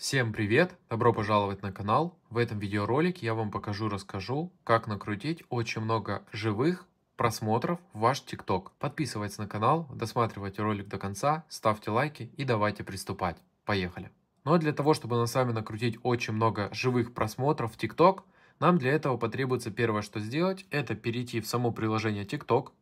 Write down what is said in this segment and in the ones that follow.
Всем привет! Добро пожаловать на канал. В этом видеоролике я вам покажу расскажу, как накрутить очень много живых просмотров в ваш ТикТок. Подписывайтесь на канал, досматривайте ролик до конца, ставьте лайки и давайте приступать. Поехали! Но для того, чтобы нам с накрутить очень много живых просмотров в ТикТок, нам для этого потребуется первое, что сделать, это перейти в само приложение ТикТок,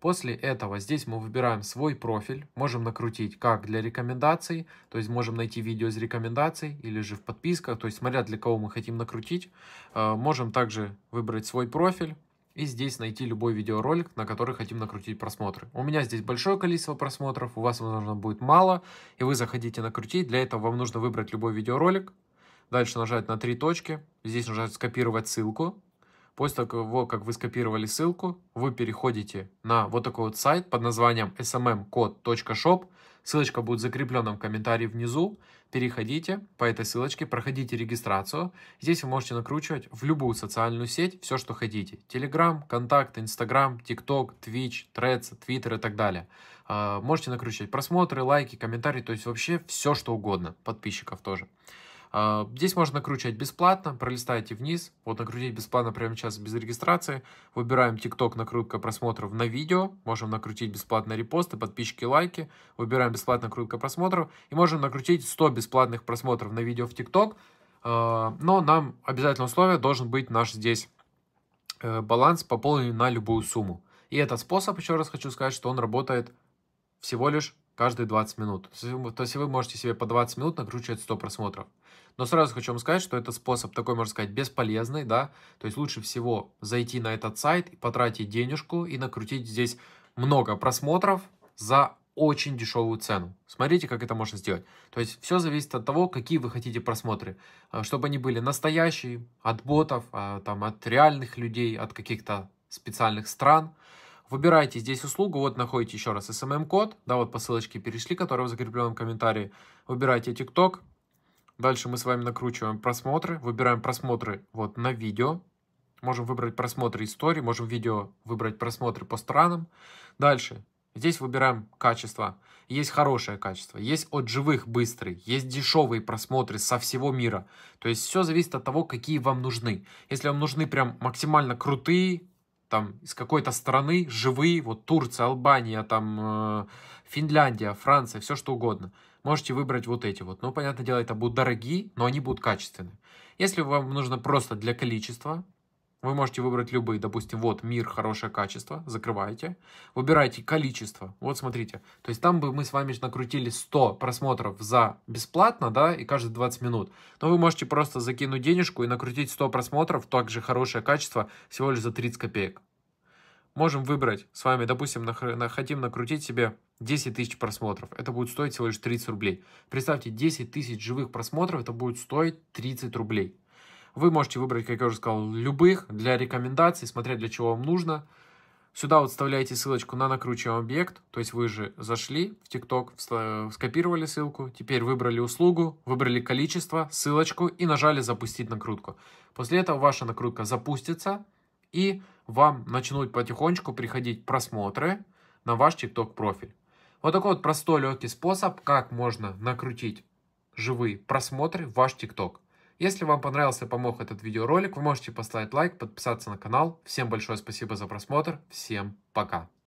После этого здесь мы выбираем свой профиль, можем накрутить как для рекомендаций, то есть можем найти видео из рекомендаций или же в подписках, то есть смотря для кого мы хотим накрутить. Э, можем также выбрать свой профиль, и здесь найти любой видеоролик, на который хотим накрутить просмотры. У меня здесь большое количество просмотров, у вас, возможно, будет мало, и вы захотите накрутить. Для этого вам нужно выбрать любой видеоролик, дальше нажать на три точки, здесь нажать «Скопировать ссылку», После того, как вы скопировали ссылку, вы переходите на вот такой вот сайт под названием smmcode.shop. Ссылочка будет закреплена в комментарии внизу. Переходите по этой ссылочке, проходите регистрацию. Здесь вы можете накручивать в любую социальную сеть все, что хотите. Telegram, Контакт, Инстаграм, ТикТок, Twitch, Threads, Твиттер и так далее. А, можете накручивать просмотры, лайки, комментарии, то есть вообще все, что угодно. Подписчиков тоже. А, здесь можно накручивать бесплатно, пролистайте вниз, вот накрутить бесплатно прямо сейчас без регистрации. Выбираем TikTok накрутка просмотров на видео, можем накрутить бесплатно репосты, подписчики, лайки. Выбираем бесплатно накрутка просмотров и можем накрутить 100 бесплатных просмотров на видео в TikTok. А, но нам обязательное условие должен быть наш здесь э, баланс пополнен на любую сумму. И этот способ, еще раз хочу сказать, что он работает всего лишь каждые 20 минут. То есть вы можете себе по 20 минут накручивать 100 просмотров. Но сразу хочу вам сказать, что это способ такой, можно сказать, бесполезный, да, то есть лучше всего зайти на этот сайт, потратить денежку и накрутить здесь много просмотров за очень дешевую цену. Смотрите, как это можно сделать. То есть все зависит от того, какие вы хотите просмотры. А, чтобы они были настоящие, от ботов, а, там, от реальных людей, от каких-то специальных стран. Выбираете здесь услугу, вот находите еще раз SMM-код, эм эм да, вот по ссылочке перешли, который в закрепленном комментарии. Выбираете TikTok, дальше мы с вами накручиваем просмотры, выбираем просмотры вот на видео, можем выбрать просмотры истории, можем видео выбрать просмотры по странам. Дальше, здесь выбираем качество, есть хорошее качество, есть от живых быстрый, есть дешевые просмотры со всего мира. То есть все зависит от того, какие вам нужны. Если вам нужны прям максимально крутые, там из какой-то страны живые, вот Турция, Албания, там э, Финляндия, Франция, все что угодно. Можете выбрать вот эти вот. Ну, понятное дело, это будут дорогие, но они будут качественные. Если вам нужно просто для количества, вы можете выбрать любые, допустим, вот мир, хорошее качество, закрываете. Выбираете количество, вот смотрите. То есть там бы мы с вами накрутили 100 просмотров за бесплатно, да, и каждые 20 минут. Но вы можете просто закинуть денежку и накрутить 100 просмотров, также хорошее качество, всего лишь за 30 копеек. Можем выбрать с вами, допустим, на, хотим накрутить себе 10 тысяч просмотров. Это будет стоить всего лишь 30 рублей. Представьте, 10 тысяч живых просмотров, это будет стоить 30 рублей. Вы можете выбрать, как я уже сказал, любых для рекомендаций, Смотреть для чего вам нужно. Сюда вот вставляете ссылочку на накручиваемый объект, то есть вы же зашли в TikTok, э, скопировали ссылку, теперь выбрали услугу, выбрали количество, ссылочку и нажали «Запустить накрутку». После этого ваша накрутка запустится, и вам начнут потихонечку приходить просмотры на ваш TikTok профиль. Вот такой вот простой легкий способ, как можно накрутить живые просмотры в ваш ТикТок. Если вам понравился и помог этот видеоролик, вы можете поставить лайк, подписаться на канал. Всем большое спасибо за просмотр. Всем пока.